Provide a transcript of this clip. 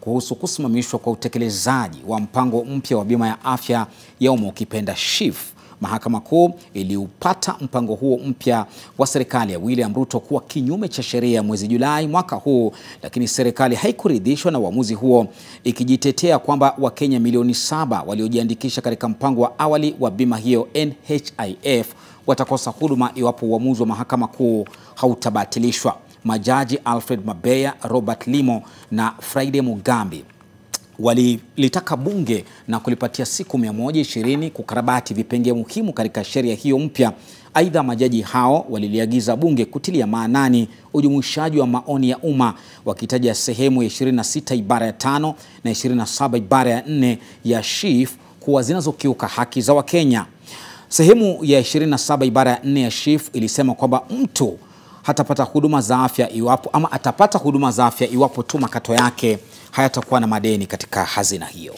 kuhusu kusimamishwa kwa utekelezaji wa mpango mpya wa bima ya afya ya umma ukipenda SHIF. Mahakama Kuu iliupata mpango huo mpya wa serikali ya William Ruto kuwa kinyume cha sheria mwezi Julai mwaka huu, lakini serikali haikuridhishwa na uamuzi huo, ikijitetea kwamba Wakenya milioni saba waliojiandikisha katika mpango wa awali wa bima hiyo NHIF watakosa huduma iwapo uamuzi wa Mahakama Kuu hautabatilishwa majaji Alfred Mabeya, Robert Limo na Friday Mugambi walilitaka bunge na kulipatia siku 120 kukarabati vipengee muhimu katika sheria hiyo mpya. Aidha, majaji hao waliliagiza bunge kutilia maanani ujumuishaji wa maoni ya umma, wakitaja sehemu ya 26 ibara ya tano na 27 ibara ya nne ya SHIF kuwa zinazokiuka haki za Wakenya. Sehemu ya 27 ibara ya nne ya SHIF ilisema kwamba mtu hatapata huduma za afya iwapo ama atapata huduma za afya iwapo tu makato yake hayatakuwa na madeni katika hazina hiyo.